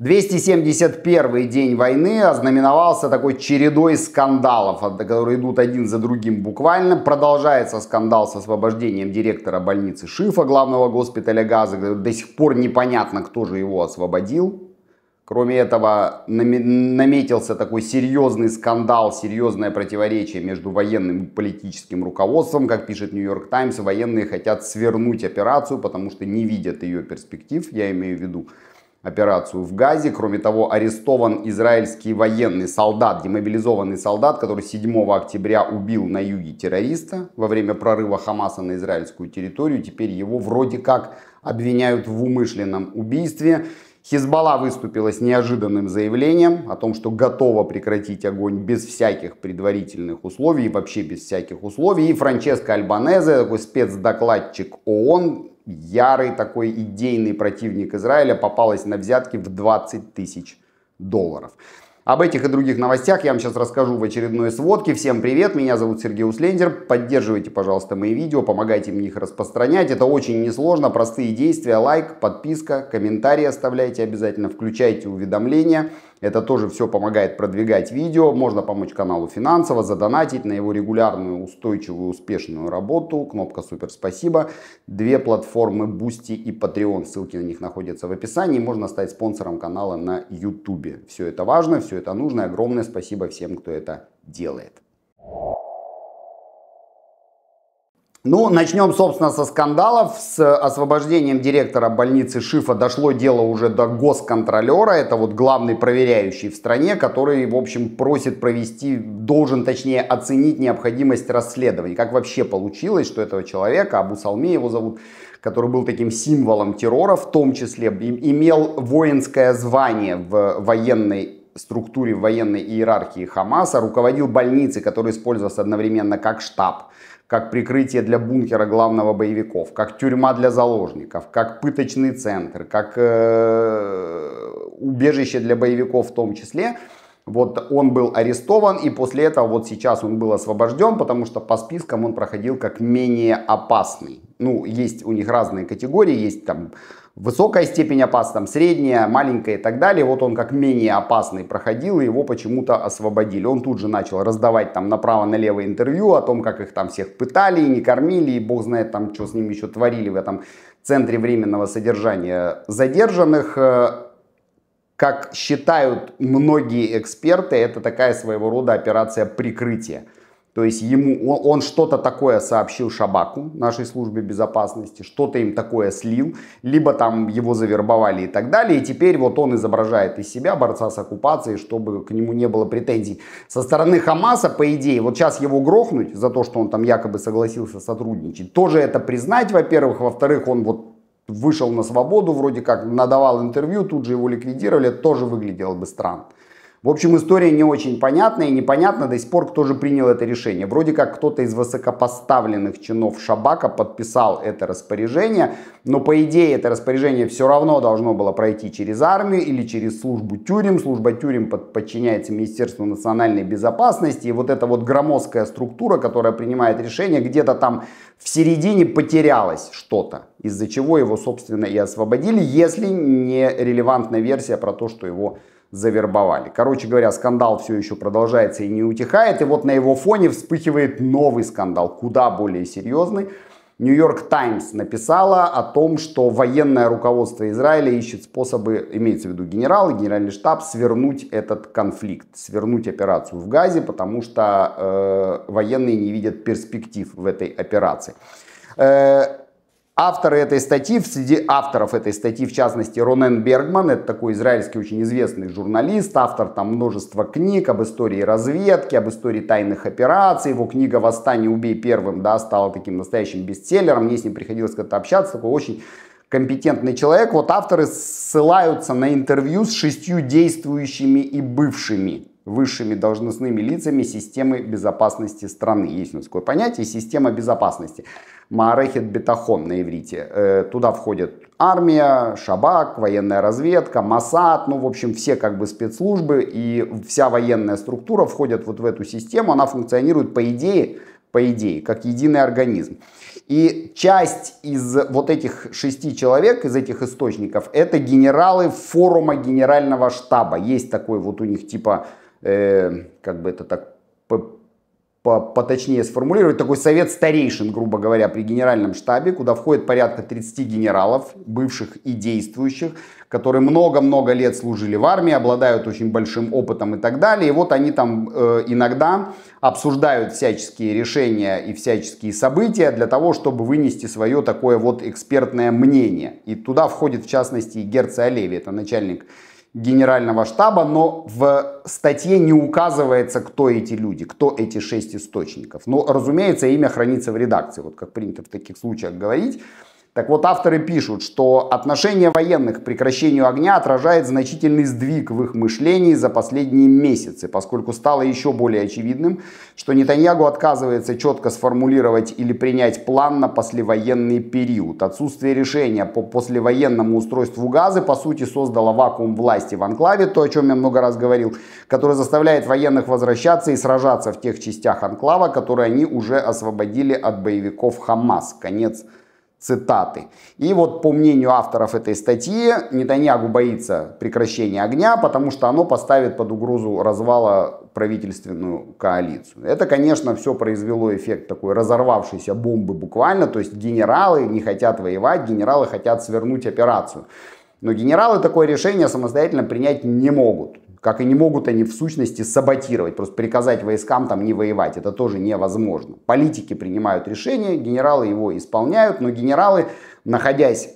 271 день войны ознаменовался такой чередой скандалов, которые идут один за другим буквально. Продолжается скандал с освобождением директора больницы Шифа, главного госпиталя Газа. До сих пор непонятно, кто же его освободил. Кроме этого, наметился такой серьезный скандал, серьезное противоречие между военным и политическим руководством. Как пишет Нью-Йорк Таймс, военные хотят свернуть операцию, потому что не видят ее перспектив, я имею в виду операцию в Газе. Кроме того, арестован израильский военный солдат, демобилизованный солдат, который 7 октября убил на юге террориста во время прорыва Хамаса на израильскую территорию. Теперь его вроде как обвиняют в умышленном убийстве. Хизбалла выступила с неожиданным заявлением о том, что готова прекратить огонь без всяких предварительных условий, вообще без всяких условий. И Франческо Альбанезе, такой спецдокладчик ООН, ярый такой идейный противник Израиля, попалась на взятки в 20 тысяч долларов. Об этих и других новостях я вам сейчас расскажу в очередной сводке. Всем привет, меня зовут Сергей Услендер. Поддерживайте, пожалуйста, мои видео, помогайте мне их распространять. Это очень несложно, простые действия, лайк, подписка, комментарии оставляйте обязательно, включайте уведомления. Это тоже все помогает продвигать видео. Можно помочь каналу финансово, задонатить на его регулярную, устойчивую, успешную работу. Кнопка супер спасибо. Две платформы Boosty и Patreon. Ссылки на них находятся в описании. Можно стать спонсором канала на YouTube. Все это важно, все это нужно. Огромное спасибо всем, кто это делает. Ну, начнем, собственно, со скандалов. С э, освобождением директора больницы Шифа дошло дело уже до госконтролера. Это вот главный проверяющий в стране, который, в общем, просит провести, должен, точнее, оценить необходимость расследования. Как вообще получилось, что этого человека, Абу Салме, его зовут, который был таким символом террора, в том числе имел воинское звание в военной структуре, в военной иерархии Хамаса, руководил больницей, которая использовалась одновременно как штаб как прикрытие для бункера главного боевиков, как тюрьма для заложников, как пыточный центр, как э, убежище для боевиков в том числе. Вот он был арестован, и после этого вот сейчас он был освобожден, потому что по спискам он проходил как менее опасный. Ну, есть у них разные категории, есть там высокая степень опасности, там средняя, маленькая и так далее. Вот он как менее опасный проходил, и его почему-то освободили. Он тут же начал раздавать там направо-налево интервью о том, как их там всех пытали и не кормили, и бог знает там, что с ним еще творили в этом центре временного содержания задержанных. Э, как считают многие эксперты, это такая своего рода операция прикрытия. То есть ему, он, он что-то такое сообщил Шабаку, нашей службе безопасности, что-то им такое слил, либо там его завербовали и так далее. И теперь вот он изображает из себя борца с оккупацией, чтобы к нему не было претензий. Со стороны Хамаса, по идее, вот сейчас его грохнуть за то, что он там якобы согласился сотрудничать, тоже это признать, во-первых. Во-вторых, он вот вышел на свободу, вроде как надавал интервью, тут же его ликвидировали, это тоже выглядело бы странно. В общем, история не очень понятная и непонятно до сих пор, кто же принял это решение. Вроде как кто-то из высокопоставленных чинов Шабака подписал это распоряжение, но по идее это распоряжение все равно должно было пройти через армию или через службу тюрем. Служба тюрем подчиняется Министерству национальной безопасности. И вот эта вот громоздкая структура, которая принимает решение, где-то там в середине потерялось что-то, из-за чего его, собственно, и освободили, если не релевантная версия про то, что его завербовали. Короче говоря, скандал все еще продолжается и не утихает. И вот на его фоне вспыхивает новый скандал, куда более серьезный. Нью-Йорк Таймс написала о том, что военное руководство Израиля ищет способы, имеется в виду генералы, генеральный штаб, свернуть этот конфликт, свернуть операцию в Газе, потому что э, военные не видят перспектив в этой операции. Э, Авторы этой статьи, среди авторов этой статьи, в частности, Ронен Бергман, это такой израильский очень известный журналист, автор там множества книг об истории разведки, об истории тайных операций. Его книга «Восстание, убей первым» да, стала таким настоящим бестселлером. Мне с ним приходилось как-то общаться, такой очень компетентный человек. Вот авторы ссылаются на интервью с шестью действующими и бывшими высшими должностными лицами системы безопасности страны. Есть у нас такое понятие «система безопасности». Маарехет бетахон на иврите. Э, туда входят армия, шабак, военная разведка, масад, ну, в общем, все как бы спецслужбы и вся военная структура входят вот в эту систему. Она функционирует, по идее, по идее, как единый организм. И часть из вот этих шести человек, из этих источников, это генералы форума генерального штаба. Есть такой вот у них типа э, как бы это так по, по, поточнее сформулировать, такой совет старейшин, грубо говоря, при генеральном штабе, куда входит порядка 30 генералов, бывших и действующих, которые много-много лет служили в армии, обладают очень большим опытом и так далее. И вот они там э, иногда обсуждают всяческие решения и всяческие события для того, чтобы вынести свое такое вот экспертное мнение. И туда входит в частности и Герци Олеви, это начальник генерального штаба, но в статье не указывается, кто эти люди, кто эти шесть источников. Но, разумеется, имя хранится в редакции, вот как принято в таких случаях говорить. Так вот, авторы пишут, что отношение военных к прекращению огня отражает значительный сдвиг в их мышлении за последние месяцы, поскольку стало еще более очевидным, что Нетаньягу отказывается четко сформулировать или принять план на послевоенный период. Отсутствие решения по послевоенному устройству Газы, по сути, создало вакуум власти в анклаве, то, о чем я много раз говорил, который заставляет военных возвращаться и сражаться в тех частях анклава, которые они уже освободили от боевиков Хамас. Конец цитаты. И вот по мнению авторов этой статьи, Нетаньягу боится прекращения огня, потому что оно поставит под угрозу развала правительственную коалицию. Это, конечно, все произвело эффект такой разорвавшейся бомбы буквально, то есть генералы не хотят воевать, генералы хотят свернуть операцию. Но генералы такое решение самостоятельно принять не могут. Как и не могут они в сущности саботировать, просто приказать войскам там не воевать. Это тоже невозможно. Политики принимают решения, генералы его исполняют, но генералы, находясь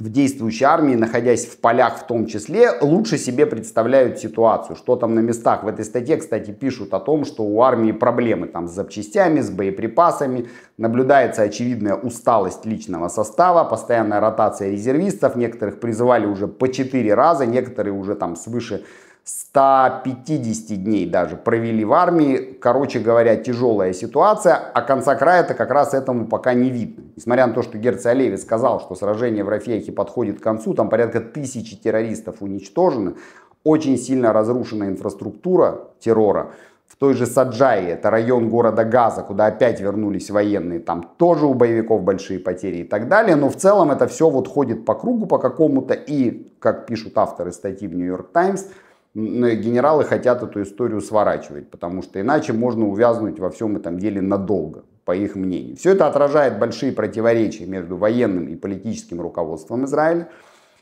в действующей армии, находясь в полях в том числе, лучше себе представляют ситуацию, что там на местах. В этой статье, кстати, пишут о том, что у армии проблемы там с запчастями, с боеприпасами, наблюдается очевидная усталость личного состава, постоянная ротация резервистов, некоторых призывали уже по 4 раза, некоторые уже там свыше 150 дней даже провели в армии. Короче говоря, тяжелая ситуация, а конца края-то как раз этому пока не видно. Несмотря на то, что Герцог Олевец сказал, что сражение в Рафейхе подходит к концу, там порядка тысячи террористов уничтожены, очень сильно разрушена инфраструктура террора. В той же Саджае, это район города Газа, куда опять вернулись военные, там тоже у боевиков большие потери и так далее. Но в целом это все вот ходит по кругу по какому-то и, как пишут авторы статьи в Нью-Йорк Таймс, генералы хотят эту историю сворачивать, потому что иначе можно увязнуть во всем этом деле надолго, по их мнению. Все это отражает большие противоречия между военным и политическим руководством Израиля.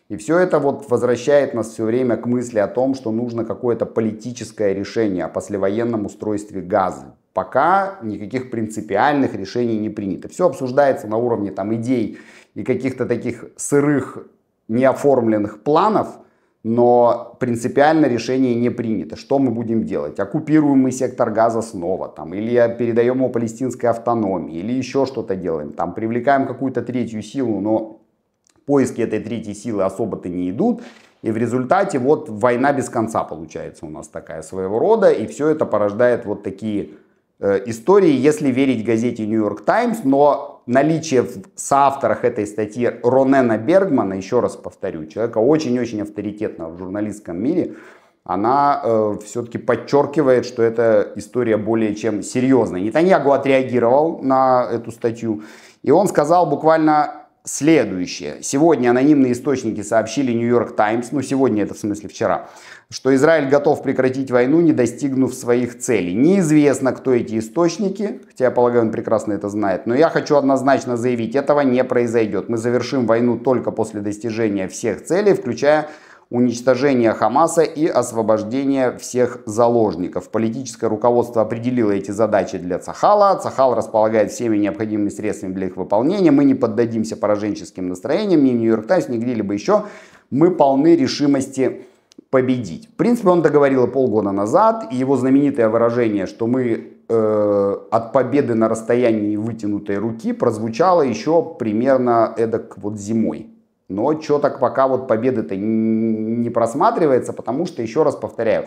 И все это вот возвращает нас все время к мысли о том, что нужно какое-то политическое решение о послевоенном устройстве Газы. Пока никаких принципиальных решений не принято. Все обсуждается на уровне там, идей и каких-то таких сырых неоформленных планов – но принципиально решение не принято. Что мы будем делать? Оккупируем мы сектор газа снова, там, или передаем его палестинской автономии, или еще что-то делаем, там, привлекаем какую-то третью силу, но поиски этой третьей силы особо-то не идут. И в результате вот война без конца получается у нас такая своего рода, и все это порождает вот такие Э, истории, если верить газете New York Times, но наличие в соавторах этой статьи Ронена Бергмана, еще раз повторю, человека очень-очень авторитетного в журналистском мире, она э, все-таки подчеркивает, что эта история более чем серьезная. Нетаньягу отреагировал на эту статью, и он сказал буквально следующее. Сегодня анонимные источники сообщили New York Times, ну сегодня это в смысле вчера, что Израиль готов прекратить войну, не достигнув своих целей. Неизвестно, кто эти источники, хотя я полагаю, он прекрасно это знает, но я хочу однозначно заявить, этого не произойдет. Мы завершим войну только после достижения всех целей, включая уничтожение Хамаса и освобождение всех заложников. Политическое руководство определило эти задачи для Цахала. Цахал располагает всеми необходимыми средствами для их выполнения. Мы не поддадимся пораженческим настроениям ни в Нью-Йорк Таймс, ни где-либо еще. Мы полны решимости победить. В принципе, он договорил полгода назад, и его знаменитое выражение, что мы э, от победы на расстоянии вытянутой руки, прозвучало еще примерно эдак вот зимой. Но что так пока вот победы-то не просматривается, потому что, еще раз повторяю,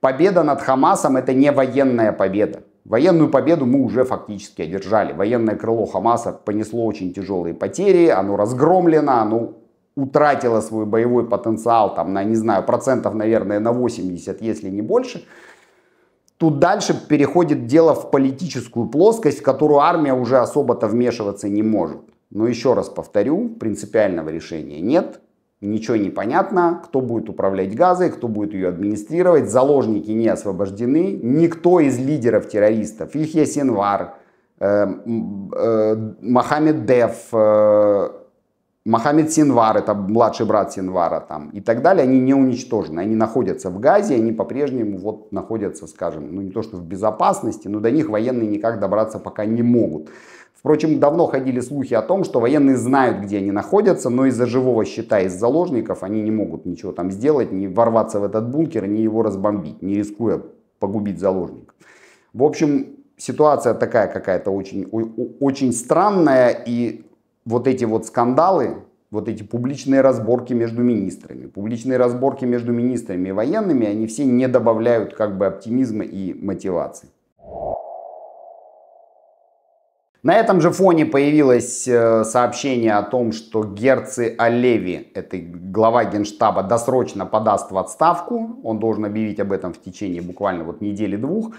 победа над Хамасом это не военная победа. Военную победу мы уже фактически одержали. Военное крыло Хамаса понесло очень тяжелые потери, оно разгромлено, оно утратила свой боевой потенциал там на, не знаю, процентов, наверное, на 80, если не больше, тут дальше переходит дело в политическую плоскость, в которую армия уже особо-то вмешиваться не может. Но еще раз повторю, принципиального решения нет, ничего не понятно, кто будет управлять газой, кто будет ее администрировать, заложники не освобождены, никто из лидеров террористов, их есть Инвар, э, э, Мохаммед Деф, э, Мохаммед Синвар, это младший брат Синвара там, и так далее, они не уничтожены. Они находятся в Газе, они по-прежнему вот находятся, скажем, ну не то что в безопасности, но до них военные никак добраться пока не могут. Впрочем, давно ходили слухи о том, что военные знают, где они находятся, но из-за живого счета, из заложников они не могут ничего там сделать, не ворваться в этот бункер, не его разбомбить, не рискуя погубить заложников. В общем, ситуация такая какая-то очень, очень странная и вот эти вот скандалы, вот эти публичные разборки между министрами, публичные разборки между министрами и военными, они все не добавляют как бы оптимизма и мотивации. На этом же фоне появилось э, сообщение о том, что Герци Олеви, это глава генштаба, досрочно подаст в отставку. Он должен объявить об этом в течение буквально вот недели-двух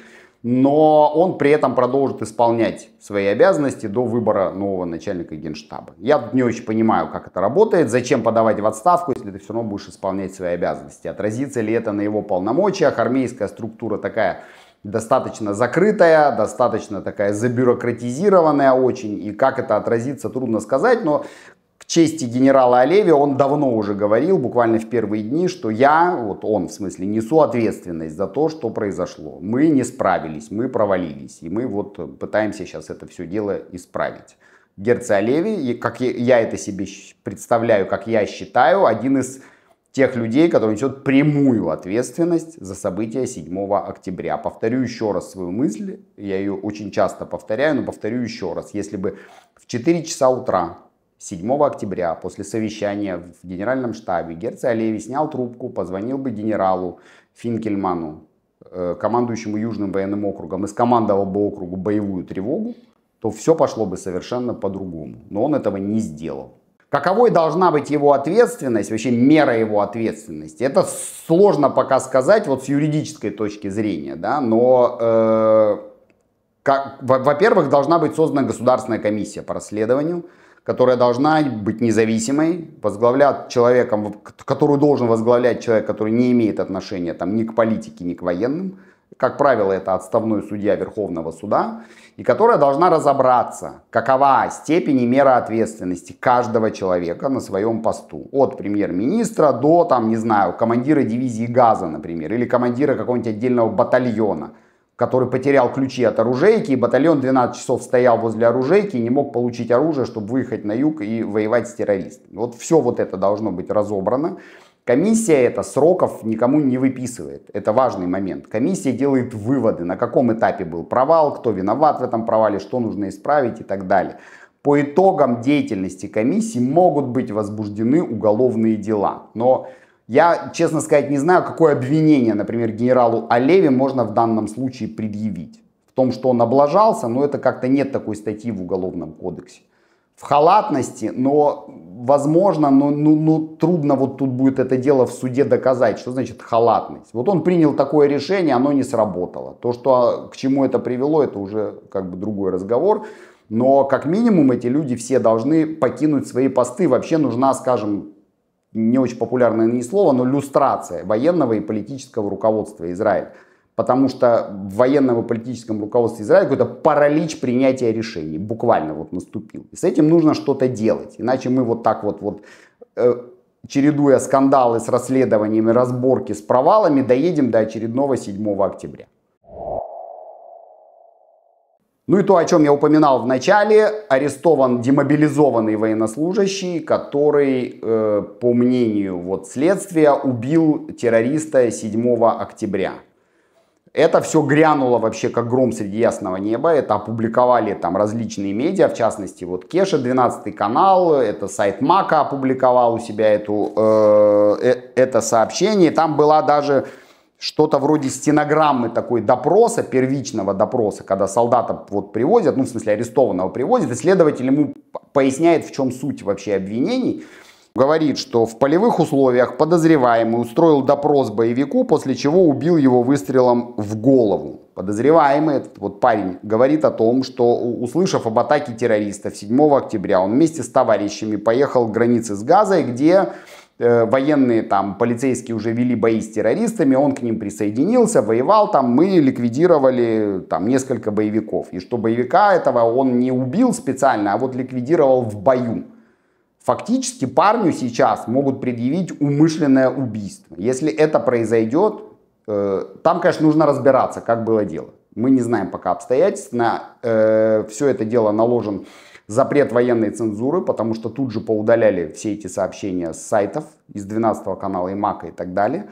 но он при этом продолжит исполнять свои обязанности до выбора нового начальника генштаба. Я тут не очень понимаю, как это работает, зачем подавать в отставку, если ты все равно будешь исполнять свои обязанности. Отразится ли это на его полномочиях? Армейская структура такая достаточно закрытая, достаточно такая забюрократизированная очень, и как это отразится, трудно сказать, но чести генерала Олеви он давно уже говорил, буквально в первые дни, что я, вот он в смысле, несу ответственность за то, что произошло. Мы не справились, мы провалились, и мы вот пытаемся сейчас это все дело исправить. Герцог Олеви, как я это себе представляю, как я считаю, один из тех людей, который несет прямую ответственность за события 7 октября. Повторю еще раз свою мысль, я ее очень часто повторяю, но повторю еще раз. Если бы в 4 часа утра 7 октября после совещания в генеральном штабе Герцог Олеви снял трубку, позвонил бы генералу Финкельману, э, командующему Южным военным округом, и скомандовал бы округу боевую тревогу, то все пошло бы совершенно по-другому. Но он этого не сделал. Каковой должна быть его ответственность, вообще мера его ответственности? Это сложно пока сказать вот с юридической точки зрения, да, но, э, во-первых, должна быть создана государственная комиссия по расследованию, которая должна быть независимой, возглавлять человеком, которую должен возглавлять человек, который не имеет отношения там, ни к политике, ни к военным. Как правило, это отставной судья Верховного суда, и которая должна разобраться, какова степень и мера ответственности каждого человека на своем посту. От премьер-министра до, там, не знаю, командира дивизии газа, например, или командира какого-нибудь отдельного батальона – который потерял ключи от оружейки, и батальон 12 часов стоял возле оружейки и не мог получить оружие, чтобы выехать на юг и воевать с террористами. Вот все вот это должно быть разобрано. Комиссия это сроков никому не выписывает. Это важный момент. Комиссия делает выводы, на каком этапе был провал, кто виноват в этом провале, что нужно исправить и так далее. По итогам деятельности комиссии могут быть возбуждены уголовные дела. Но я, честно сказать, не знаю, какое обвинение, например, генералу Олеве можно в данном случае предъявить. В том, что он облажался, но это как-то нет такой статьи в Уголовном кодексе. В халатности, но возможно, но ну, ну, трудно вот тут будет это дело в суде доказать, что значит халатность. Вот он принял такое решение, оно не сработало. То, что, а, к чему это привело, это уже как бы другой разговор. Но как минимум эти люди все должны покинуть свои посты. Вообще нужна, скажем, не очень популярное ныне слово, но люстрация военного и политического руководства Израиля. Потому что в военном и политическом руководстве Израиля какой-то паралич принятия решений буквально вот наступил. И с этим нужно что-то делать. Иначе мы вот так вот, вот э, чередуя скандалы с расследованиями, разборки с провалами, доедем до очередного 7 октября. Ну и то, о чем я упоминал в начале, арестован демобилизованный военнослужащий, который, э, по мнению вот следствия, убил террориста 7 октября. Это все грянуло вообще как гром среди ясного неба. Это опубликовали там различные медиа, в частности вот Кеша, 12 канал, это сайт Мака опубликовал у себя эту, э, э это сообщение. Там была даже что-то вроде стенограммы такой допроса, первичного допроса, когда солдата вот привозят, ну, в смысле, арестованного привозят, и следователь ему поясняет, в чем суть вообще обвинений. Говорит, что в полевых условиях подозреваемый устроил допрос боевику, после чего убил его выстрелом в голову. Подозреваемый, этот вот парень, говорит о том, что, услышав об атаке террористов 7 октября, он вместе с товарищами поехал к границе с Газой, где Э, военные там полицейские уже вели бои с террористами, он к ним присоединился, воевал там, мы ликвидировали там несколько боевиков. И что боевика этого он не убил специально, а вот ликвидировал в бою. Фактически парню сейчас могут предъявить умышленное убийство. Если это произойдет, э, там, конечно, нужно разбираться, как было дело. Мы не знаем пока обстоятельств, на э, все это дело наложен запрет военной цензуры, потому что тут же поудаляли все эти сообщения с сайтов, из 12 канала и Мака и так далее.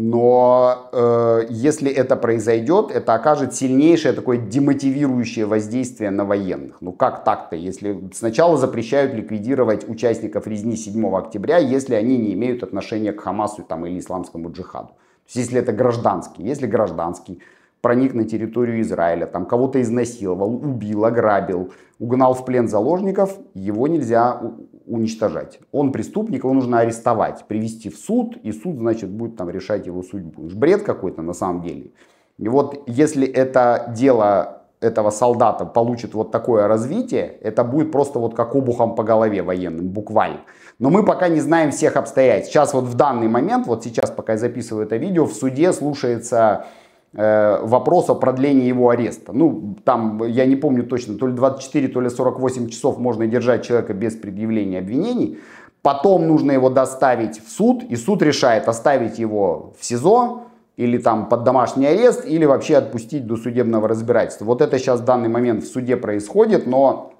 Но э, если это произойдет, это окажет сильнейшее такое демотивирующее воздействие на военных. Ну как так-то, если сначала запрещают ликвидировать участников резни 7 октября, если они не имеют отношения к Хамасу там, или исламскому джихаду. То есть если это гражданский, если гражданский, проник на территорию Израиля, там кого-то изнасиловал, убил, ограбил, угнал в плен заложников, его нельзя уничтожать. Он преступник, его нужно арестовать, привести в суд, и суд, значит, будет там решать его судьбу. Бред какой-то на самом деле. И вот если это дело этого солдата получит вот такое развитие, это будет просто вот как обухом по голове военным, буквально. Но мы пока не знаем всех обстоятельств. Сейчас вот в данный момент, вот сейчас, пока я записываю это видео, в суде слушается Э, вопрос о продлении его ареста. Ну, там, я не помню точно, то ли 24, то ли 48 часов можно держать человека без предъявления обвинений. Потом нужно его доставить в суд, и суд решает, оставить его в СИЗО, или там под домашний арест, или вообще отпустить до судебного разбирательства. Вот это сейчас в данный момент в суде происходит, но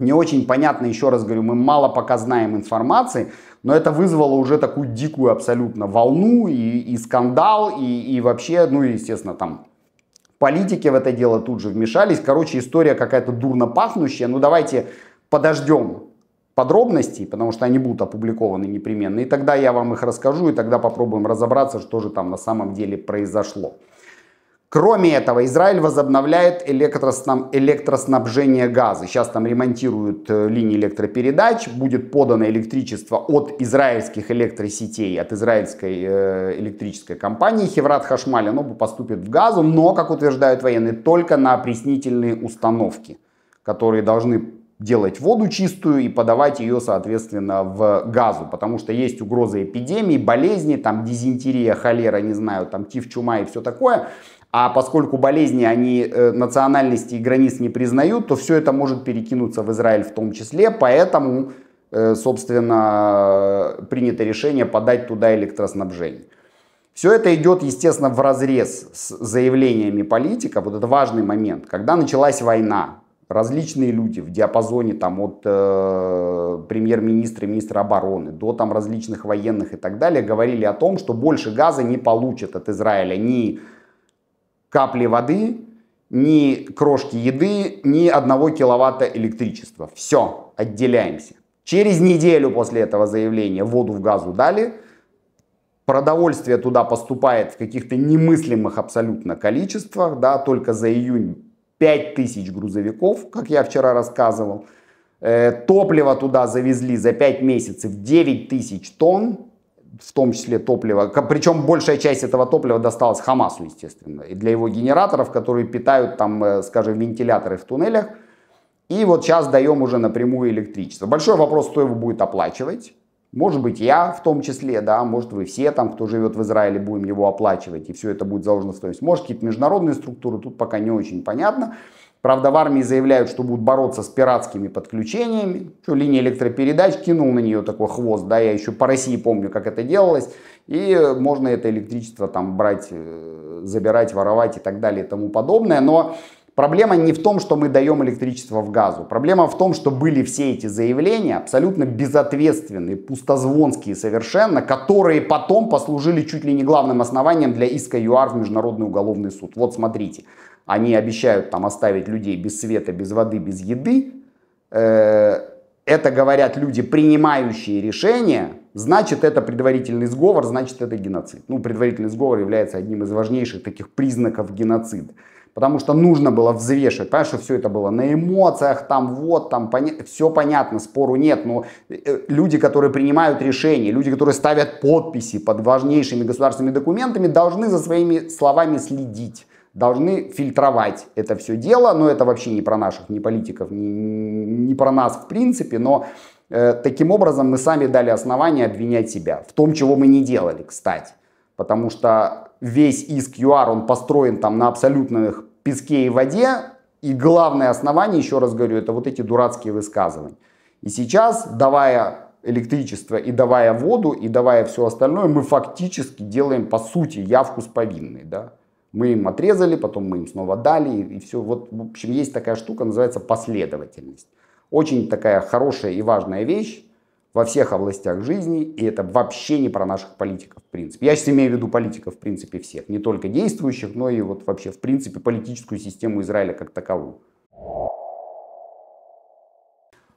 не очень понятно, еще раз говорю, мы мало пока знаем информации, но это вызвало уже такую дикую абсолютно волну и, и скандал, и, и вообще, ну, естественно, там политики в это дело тут же вмешались. Короче, история какая-то дурно пахнущая. Ну, давайте подождем подробностей, потому что они будут опубликованы непременно. И тогда я вам их расскажу, и тогда попробуем разобраться, что же там на самом деле произошло. Кроме этого, Израиль возобновляет электроснаб... электроснабжение газа. Сейчас там ремонтируют э, линии электропередач, будет подано электричество от израильских электросетей, от израильской э, электрической компании Хеврат Хашмали. Оно поступит в газу, но, как утверждают военные, только на опреснительные установки, которые должны делать воду чистую и подавать ее, соответственно, в газу, потому что есть угроза эпидемии, болезни, там дизентерия, холера, не знаю, там тиф, чума и все такое. А поскольку болезни, они э, национальности и границ не признают, то все это может перекинуться в Израиль в том числе, поэтому, э, собственно, принято решение подать туда электроснабжение. Все это идет, естественно, в разрез с заявлениями политика. Вот это важный момент. Когда началась война, различные люди в диапазоне там, от э, премьер-министра, министра обороны до там, различных военных и так далее говорили о том, что больше газа не получат от Израиля ни капли воды, ни крошки еды, ни одного киловатта электричества. Все, отделяемся. Через неделю после этого заявления воду в газу дали, продовольствие туда поступает в каких-то немыслимых абсолютно количествах, да, только за июнь 5000 грузовиков, как я вчера рассказывал, э, топливо туда завезли за 5 месяцев 9 тысяч тонн, в том числе топлива. Причем большая часть этого топлива досталась Хамасу, естественно, и для его генераторов, которые питают там, э, скажем, вентиляторы в туннелях. И вот сейчас даем уже напрямую электричество. Большой вопрос, кто его будет оплачивать. Может быть, я в том числе, да, может, вы все там, кто живет в Израиле, будем его оплачивать, и все это будет заложено в стоимость. Может, какие-то международные структуры, тут пока не очень понятно. Правда, в армии заявляют, что будут бороться с пиратскими подключениями. Что, линия электропередач кинул на нее такой хвост, да, я еще по России помню, как это делалось. И можно это электричество там брать, э, забирать, воровать и так далее и тому подобное. Но Проблема не в том, что мы даем электричество в газу. Проблема в том, что были все эти заявления абсолютно безответственные, пустозвонские совершенно, которые потом послужили чуть ли не главным основанием для иска ЮАР в Международный уголовный суд. Вот смотрите они обещают там оставить людей без света, без воды, без еды, э, это говорят люди, принимающие решения, значит это предварительный сговор, значит это геноцид. Ну, предварительный сговор является одним из важнейших таких признаков геноцида. Потому что нужно было взвешивать, понимаешь, что все это было на эмоциях, там вот, там поня... все понятно, спору нет, но э, э, люди, которые принимают решения, люди, которые ставят подписи под важнейшими государственными документами, должны за своими словами следить должны фильтровать это все дело, но это вообще не про наших, не политиков, не, не про нас в принципе, но э, таким образом мы сами дали основания обвинять себя в том, чего мы не делали, кстати, потому что весь иск ЮАР, он построен там на абсолютных песке и воде, и главное основание, еще раз говорю, это вот эти дурацкие высказывания. И сейчас, давая электричество и давая воду, и давая все остальное, мы фактически делаем, по сути, явку с повинной, да, мы им отрезали, потом мы им снова дали, и, все. Вот, в общем, есть такая штука, называется последовательность. Очень такая хорошая и важная вещь во всех областях жизни, и это вообще не про наших политиков, в принципе. Я сейчас имею в виду политиков, в принципе, всех, не только действующих, но и вот вообще, в принципе, политическую систему Израиля как таковую.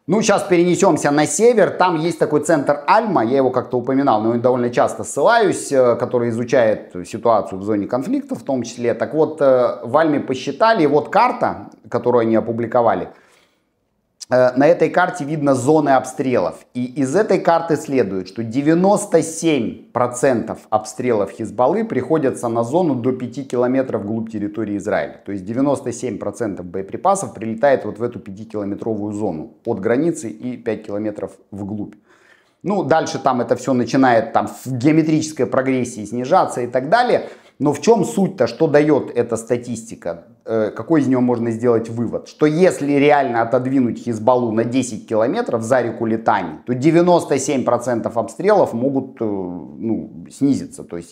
Ну, сейчас перенесемся на север. Там есть такой центр Альма, я его как-то упоминал, но я довольно часто ссылаюсь, э, который изучает ситуацию в зоне конфликта в том числе. Так вот, э, в Альме посчитали, вот карта, которую они опубликовали – Э, на этой карте видно зоны обстрелов. И из этой карты следует, что 97% обстрелов Хизбаллы приходятся на зону до 5 километров вглубь территории Израиля. То есть 97% боеприпасов прилетает вот в эту 5-километровую зону от границы и 5 километров вглубь. Ну, дальше там это все начинает там в геометрической прогрессии снижаться и так далее – но в чем суть-то, что дает эта статистика? Э, какой из нее можно сделать вывод? Что если реально отодвинуть Хизбалу на 10 километров за реку Литани, то 97% обстрелов могут э, ну, снизиться. То есть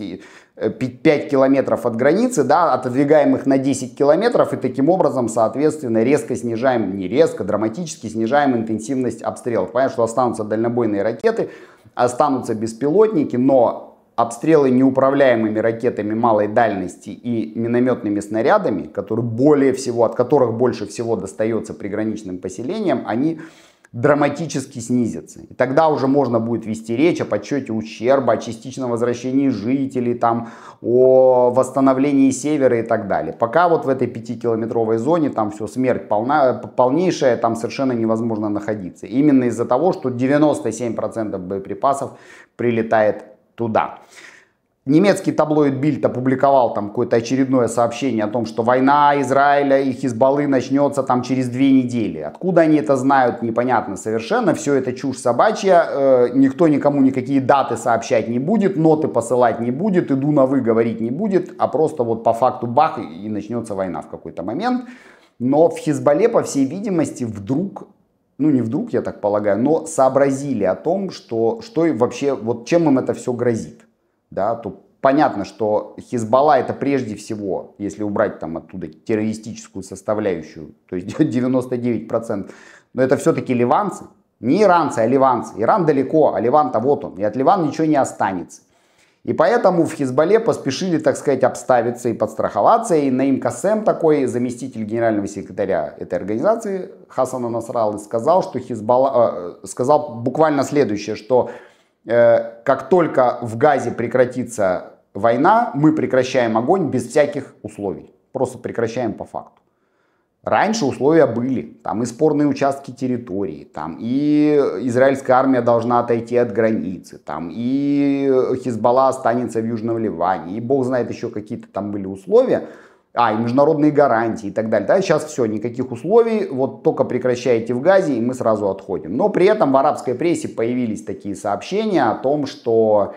5 э, километров от границы, да, отодвигаем их на 10 километров и таким образом, соответственно, резко снижаем, не резко, драматически снижаем интенсивность обстрелов. Понятно, что останутся дальнобойные ракеты, останутся беспилотники, но обстрелы неуправляемыми ракетами малой дальности и минометными снарядами, которые более всего, от которых больше всего достается приграничным поселениям, они драматически снизится. И тогда уже можно будет вести речь о подсчете ущерба, о частичном возвращении жителей, там, о восстановлении севера и так далее. Пока вот в этой пятикилометровой зоне там все смерть полна, полнейшая, там совершенно невозможно находиться. Именно из-за того, что 97% боеприпасов прилетает туда. Немецкий таблоид Бильд опубликовал там какое-то очередное сообщение о том, что война Израиля и Хизбаллы начнется там через две недели. Откуда они это знают, непонятно совершенно. Все это чушь собачья. Э, никто никому никакие даты сообщать не будет, ноты посылать не будет, иду на вы говорить не будет, а просто вот по факту бах и начнется война в какой-то момент. Но в Хизбалле, по всей видимости, вдруг ну не вдруг, я так полагаю, но сообразили о том, что, что и вообще, вот чем им это все грозит. Да, то понятно, что Хизбалла это прежде всего, если убрать там оттуда террористическую составляющую, то есть 99%, но это все-таки ливанцы, не иранцы, а ливанцы. Иран далеко, а Ливан-то вот он, и от Ливана ничего не останется. И поэтому в Хизбале поспешили, так сказать, обставиться и подстраховаться. И Наим Касем такой заместитель генерального секретаря этой организации, Хасана Насрал, сказал, что Хизбалла, э, сказал буквально следующее, что э, как только в Газе прекратится война, мы прекращаем огонь без всяких условий. Просто прекращаем по факту. Раньше условия были. Там и спорные участки территории, там и израильская армия должна отойти от границы, там и Хизбалла останется в Южном Ливане, и бог знает еще какие-то там были условия. А, и международные гарантии и так далее. Да, сейчас все, никаких условий, вот только прекращаете в Газе, и мы сразу отходим. Но при этом в арабской прессе появились такие сообщения о том, что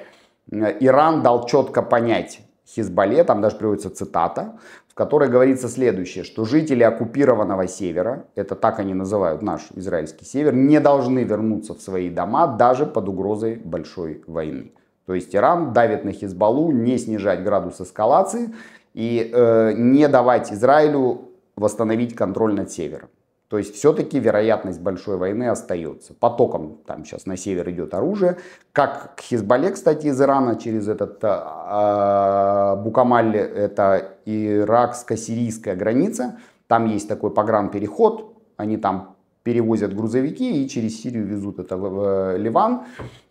э, Иран дал четко понять Хизбалле, там даже приводится цитата, в которой говорится следующее, что жители оккупированного севера, это так они называют наш израильский север, не должны вернуться в свои дома даже под угрозой большой войны. То есть Иран давит на Хизбаллу не снижать градус эскалации и э, не давать Израилю восстановить контроль над севером. То есть все-таки вероятность большой войны остается. Потоком там сейчас на север идет оружие. Как к Хизбалле, кстати, из Ирана через этот э, Букамаль, это иракско-сирийская граница. Там есть такой погранпереход. Они там перевозят грузовики и через Сирию везут это в э, Ливан.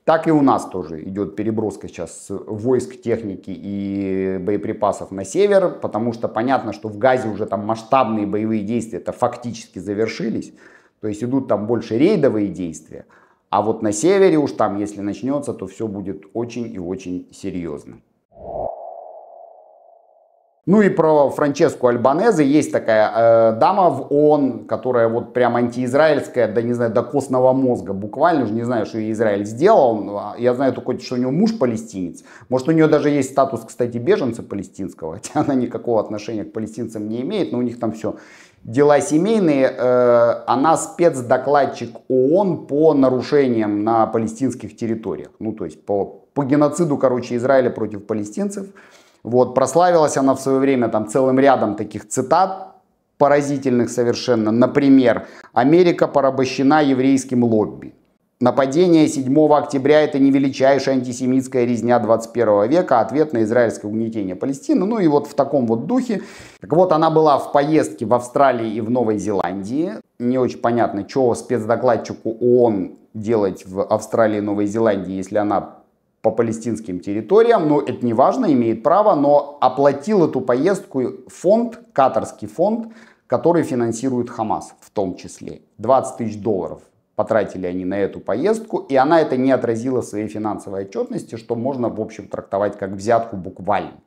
Так и у нас тоже идет переброска сейчас войск, техники и боеприпасов на север, потому что понятно, что в Газе уже там масштабные боевые действия это фактически завершились, то есть идут там больше рейдовые действия, а вот на севере уж там, если начнется, то все будет очень и очень серьезно. Ну и про Франческу Альбанезе есть такая э, дама в ООН, которая вот прям антиизраильская, да не знаю, до костного мозга буквально, уже не знаю, что Израиль сделал, ну, а я знаю только, что у нее муж палестинец, может у нее даже есть статус, кстати, беженца палестинского, хотя она никакого отношения к палестинцам не имеет, но у них там все дела семейные, э, она спецдокладчик ООН по нарушениям на палестинских территориях, ну то есть по, по геноциду, короче, Израиля против палестинцев, вот, прославилась она в свое время там целым рядом таких цитат, поразительных совершенно. Например, «Америка порабощена еврейским лобби». Нападение 7 октября – это не величайшая антисемитская резня 21 века, ответ на израильское угнетение Палестины. Ну и вот в таком вот духе. Так вот, она была в поездке в Австралии и в Новой Зеландии. Не очень понятно, что спецдокладчику ООН делать в Австралии и Новой Зеландии, если она по палестинским территориям, но это не важно, имеет право, но оплатил эту поездку фонд, катарский фонд, который финансирует Хамас в том числе. 20 тысяч долларов потратили они на эту поездку, и она это не отразила в своей финансовой отчетности, что можно, в общем, трактовать как взятку буквально.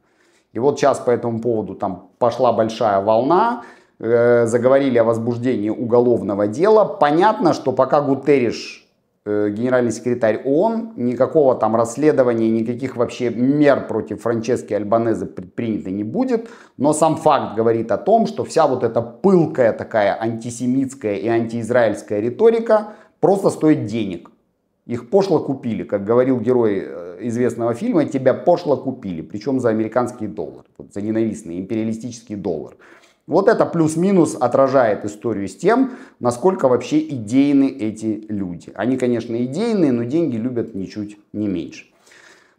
И вот сейчас по этому поводу там пошла большая волна, э, заговорили о возбуждении уголовного дела. Понятно, что пока Гутериш Э, генеральный секретарь ООН, никакого там расследования, никаких вообще мер против Франчески Альбанеза предпринято не будет, но сам факт говорит о том, что вся вот эта пылкая такая антисемитская и антиизраильская риторика просто стоит денег. Их пошло купили, как говорил герой э, известного фильма, тебя пошло купили, причем за американский доллар, вот за ненавистный империалистический доллар. Вот это плюс-минус отражает историю с тем, насколько вообще идейны эти люди. Они, конечно, идейные, но деньги любят ничуть не меньше.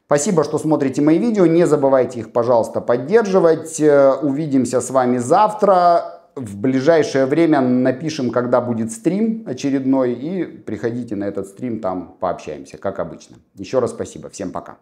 Спасибо, что смотрите мои видео. Не забывайте их, пожалуйста, поддерживать. Э, увидимся с вами завтра. В ближайшее время напишем, когда будет стрим очередной. И приходите на этот стрим, там пообщаемся, как обычно. Еще раз спасибо. Всем пока.